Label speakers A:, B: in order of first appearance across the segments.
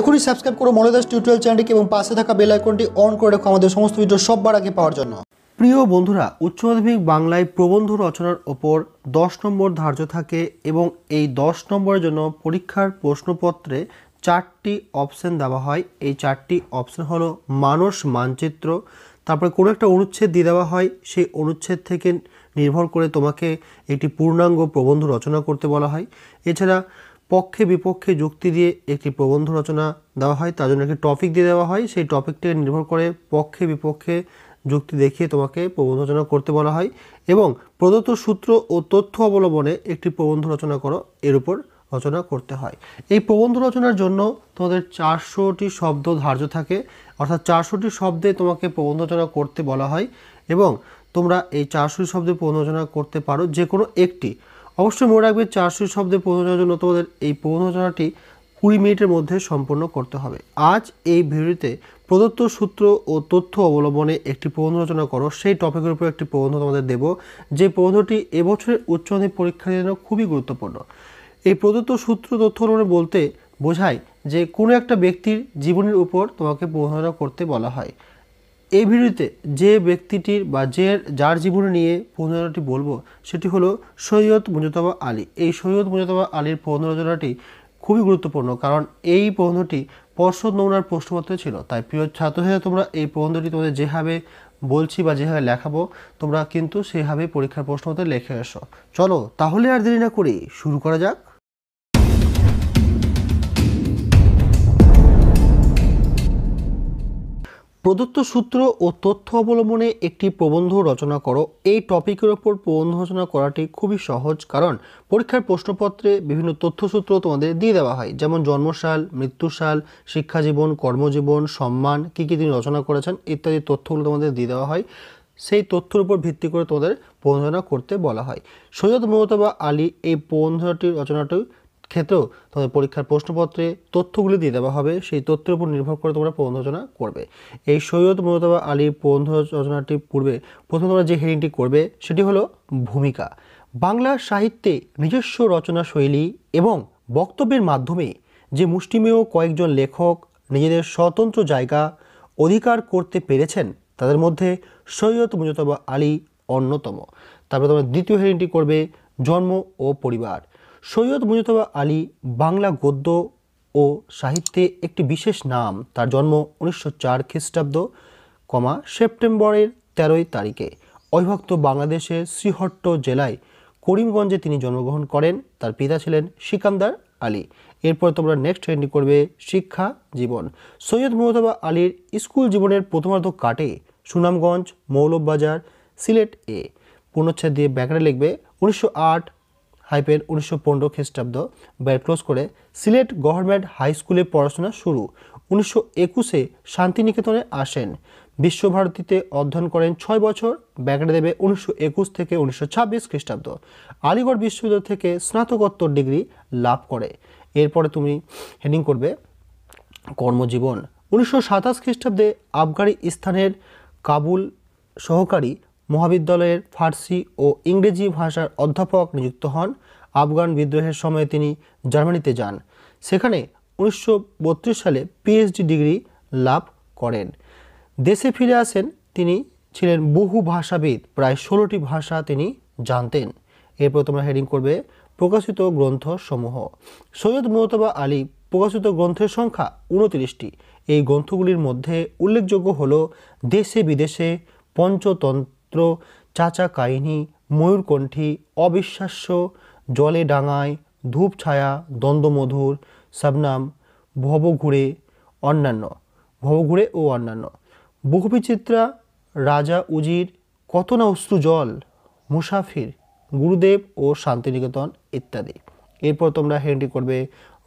A: এখনই সাবস্ক্রাইব করো মনোদাস টিউটোরিয়াল চ্যানেলটি এবং পাশে থাকা বেল আইকনটি অন করে রাখো আমাদের সমস্ত ভিডিও সববার আগে পাওয়ার জন্য প্রিয় বন্ধুরা উচ্চ মাধ্যমিক বাংলায় প্রবন্ধ রচনার ওপর দশ নম্বর ধার্য থাকে এবং এই দশ নম্বরের জন্য পরীক্ষার প্রশ্নপত্রে চারটি অপশান দেওয়া হয় এই চারটি অপশান হলো মানুষ মানচিত্র তারপরে কোনো একটা অনুচ্ছেদ দিয়ে দেওয়া হয় সেই অনুচ্ছেদ থেকে নির্ভর করে তোমাকে একটি পূর্ণাঙ্গ প্রবন্ধ রচনা করতে বলা হয় এছাড়া পক্ষে বিপক্ষে যুক্তি দিয়ে একটি প্রবন্ধ রচনা দেওয়া হয় তার জন্য একটি টপিক দিয়ে দেওয়া হয় সেই টপিকটিকে নির্ভর করে পক্ষে বিপক্ষে যুক্তি দেখিয়ে তোমাকে প্রবন্ধ রচনা করতে বলা হয় এবং প্রদত্ত সূত্র ও তথ্য অবলম্বনে একটি প্রবন্ধ রচনা করো এর উপর রচনা করতে হয় এই প্রবন্ধ রচনার জন্য তোমাদের চারশোটি শব্দ ধার্য থাকে অর্থাৎ চারশোটি শব্দে তোমাকে প্রবন্ধ রচনা করতে বলা হয় এবং তোমরা এই চারশোটি শব্দে প্রবন্ধ রচনা করতে পারো যে কোনো একটি অবশ্যই মনে রাখবে চারশো শব্দে পৌঁছানোর জন্য তোমাদের এই পৌঁছানোটি কুড়ি মিনিটের মধ্যে সম্পন্ন করতে হবে আজ এই ভিডিওতে প্রদত্ত সূত্র ও তথ্য অবলম্বনে একটি প্রবন্ধ রচনা করো সেই টপিকের উপর একটি প্রবন্ধ তোমাদের দেব যে প্রবন্ধটি এবছরের উচ্চমাধ্যমিক পরীক্ষার জন্য খুবই গুরুত্বপূর্ণ এই প্রদত্ত সূত্র তথ্য অবলম্বনে বলতে বোঝায় যে কোনো একটা ব্যক্তির জীবনের উপর তোমাকে প্রবন্ধনা করতে বলা হয় এই ভিডিওতে যে ব্যক্তিটির বা যে যার জীবনে নিয়ে প্রণোদনাটি বলবো সেটি হলো সৈয়দ মুজতবা আলী এই সৈয়দ মুজতবা আলীর প্রণোদনাটি খুবই গুরুত্বপূর্ণ কারণ এই প্রবন্ধটি পর্ষদ নমুনার প্রশ্নপত্রে ছিল তাই প্রিয় ছাত্রছাত্রী তোমরা এই পণ্যটি তোমাদের যেভাবে বলছি বা যেভাবে লেখাবো তোমরা কিন্তু সেভাবে পরীক্ষার প্রশ্নপত্রে লিখে এসো চলো তাহলে আর দেরি না করি শুরু করা যাক প্রদত্ত সূত্র ও তথ্য অবলম্বনে একটি প্রবন্ধ রচনা করো এই টপিকের ওপর প্রবন্ধ রচনা করাটি খুবই সহজ কারণ পরীক্ষার প্রশ্নপত্রে বিভিন্ন তথ্যসূত্র তোমাদের দিয়ে দেওয়া হয় যেমন মৃত্যুশাল শিক্ষা শিক্ষাজীবন কর্মজীবন সম্মান কী কী তিনি রচনা করেছেন ইত্যাদি তথ্যগুলো তোমাদের দিয়ে দেওয়া হয় সেই তথ্যের উপর ভিত্তি করে তোমাদের প্রবন্ধনা করতে বলা হয় সৈয়দ মমতাবা আলী এই প্রবন্ধটি রচনাটি ক্ষেত্রেও তোমাদের পরীক্ষার প্রশ্নপত্রে তথ্যগুলি দিয়ে দেওয়া হবে সেই তথ্যের উপর নির্ভর করে তোমরা প্রবন্ধ রচনা করবে এই সৈয়দ মুরতবা আলী প্রবন্ধ রচনাটির পূর্বে প্রথম তোমরা যে হেডিংটি করবে সেটি হলো ভূমিকা বাংলা সাহিত্যে নিজস্ব রচনা শৈলী এবং বক্তব্যের মাধ্যমে যে মুষ্টিমেয় কয়েকজন লেখক নিজেদের স্বতন্ত্র জায়গা অধিকার করতে পেরেছেন তাদের মধ্যে সৈয়দ মুজতবা আলী অন্যতম তারপরে তোমরা দ্বিতীয় হেডিংটি করবে জন্ম ও পরিবার সৈয়দ মুজতবা আলী বাংলা গদ্য ও সাহিত্যে একটি বিশেষ নাম তার জন্ম উনিশশো চার খ্রিস্টাব্দ কমা সেপ্টেম্বরের তেরোই তারিখে অবিভক্ত বাংলাদেশের শ্রীহট্ট জেলায় করিমগঞ্জে তিনি জন্মগ্রহণ করেন তার পিতা ছিলেন সিকান্দার আলী এরপর তোমরা নেক্সট হেন্ডি করবে শিক্ষা জীবন সৈয়দ মুজতবা আলীর স্কুল জীবনের প্রথমার্ধ কাটে সুনামগঞ্জ মৌলভবাজার সিলেট এ পুনচ্ছেদ দিয়ে ব্যাকারে লিখবে উনিশশো আট হাইপের উনিশশো পনেরো খ্রিস্টাব্দ ব্যাট ক্লোজ করে সিলেট গভর্নমেন্ট হাই স্কুলে পড়াশোনা শুরু উনিশশো একুশে শান্তিনিকেতনে আসেন বিশ্বভারতীতে অধ্যয়ন করেন ছয় বছর ব্যাগড়ে দেবে উনিশশো একুশ থেকে উনিশশো ছাব্বিশ খ্রিস্টাব্দ আলিগড় বিশ্ববিদ্যালয় থেকে স্নাতকোত্তর ডিগ্রি লাভ করে এরপরে তুমি হেডিং করবে কর্মজীবন উনিশশো সাতাশ খ্রিস্টাব্দে আফগানিস্তানের স্থানের কাবুল সহকারী মহাবিদ্যালয়ের ফার্সি ও ইংরেজি ভাষার অধ্যাপক নিযুক্ত হন আফগান বিদ্রোহের সময় তিনি জার্মানিতে যান সেখানে উনিশশো সালে পিএইচডি ডিগ্রি লাভ করেন দেশে ফিরে আসেন তিনি ছিলেন বহু ভাষাবিদ প্রায় ষোলোটি ভাষা তিনি জানতেন এরপর তোমরা হেডিং করবে প্রকাশিত গ্রন্থ সমূহ সৈয়দ মোতবা আলী প্রকাশিত গ্রন্থের সংখ্যা উনত্রিশটি এই গ্রন্থগুলির মধ্যে উল্লেখযোগ্য হল দেশে বিদেশে পঞ্চতন্ত্র চিত্র চাচা কাহিনী ময়ূরকণ্ঠী অবিশ্বাস্য জলে ডাঙায় ধূপ ছায়া দ্বন্দ্বমধুর শবনাম ভবঘুরে অন্যান্য ভবঘুরে ও অন্যান্য বহুবিচিত্রা রাজা উজির কত না অশ্রু জল মুসাফির গুরুদেব ও শান্তিনিকেতন ইত্যাদি এরপর তোমরা হেনটি করবে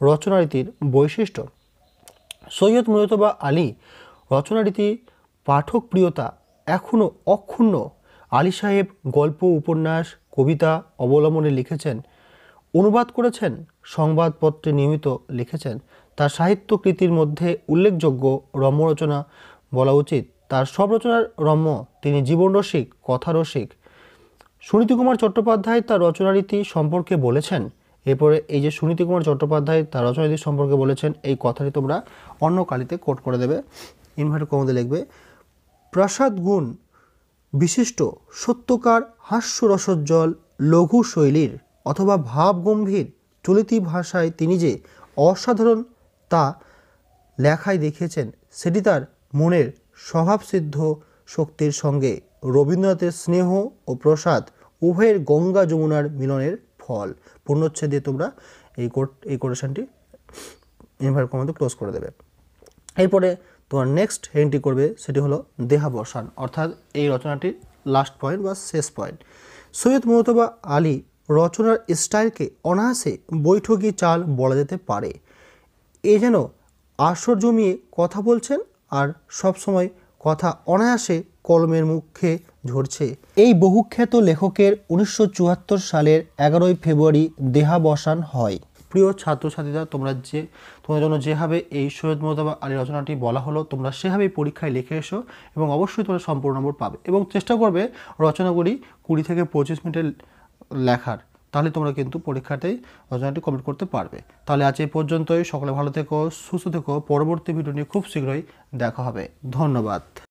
A: রচনারীতির বৈশিষ্ট্য সৈয়দ মুজতবা আলী রচনারীতি পাঠকপ্রিয়তা এখনও অক্ষুণ্ণ আলী সাহেব গল্প উপন্যাস কবিতা অবলম্বনে লিখেছেন অনুবাদ করেছেন সংবাদপত্রে নিয়মিত লিখেছেন তার সাহিত্যকৃতির মধ্যে উল্লেখযোগ্য রম্য রচনা বলা উচিত তার সব রচনার রম্য তিনি জীবনরসিক কথারসিক সুনীতি কুমার চট্টোপাধ্যায় তার রচনারীতি সম্পর্কে বলেছেন এরপরে এই যে সুনীতি কুমার চট্টোপাধ্যায় তার রচনারীতি সম্পর্কে বলেছেন এই কথাটি তোমরা অন্য কালিতে কোট করে দেবে ইনভার্ট কমতে লিখবে প্রাসাদ গুণ বিশিষ্ট সত্যকার হাস্যরসজ্জল লঘু শৈলীর অথবা ভাবগম্ভীর চলিতি ভাষায় তিনি যে অসাধারণ তা লেখায় দেখিয়েছেন সেটি তার মনের স্বভাবসিদ্ধ শক্তির সঙ্গে রবীন্দ্রনাথের স্নেহ ও প্রসাদ উভয়ের গঙ্গা যমুনার মিলনের ফল পূর্ণচ্ছেদে তোমরা এই কোট এই কোটেশনটি এভাবে আমাদের ক্লোজ করে দেবে এরপরে তোমার নেক্সট হেডিংটি করবে সেটি হলো দেহাবসান অর্থাৎ এই রচনাটির লাস্ট পয়েন্ট বা শেষ পয়েন্ট সৈয়দ মোহতবা আলী রচনার স্টাইলকে অনায়াসে বৈঠকি চাল বলা যেতে পারে এ যেন আসর জমিয়ে কথা বলছেন আর সবসময় কথা অনায়াসে কলমের মুখে ঝরছে এই বহুখ্যাত লেখকের উনিশশো সালের এগারোই ফেব্রুয়ারি দেহাবসান হয় প্রিয় ছাত্রছাত্রীরা তোমরা যে তোমার জন্য যেভাবে এই সৈয়দ মোদাবা আলী রচনাটি বলা হলো তোমরা সেভাবেই পরীক্ষায় লিখে এসো এবং অবশ্যই তোমরা সম্পূর্ণ নম্বর পাবে এবং চেষ্টা করবে রচনাগুলি কুড়ি থেকে পঁচিশ মিনিটের লেখার তাহলে তোমরা কিন্তু পরীক্ষাতেই রচনাটি কমপ্লিট করতে পারবে তাহলে আজ এই পর্যন্তই সকলে ভালো থেকো সুস্থ থেকো পরবর্তী ভিডিও নিয়ে খুব শীঘ্রই দেখা হবে ধন্যবাদ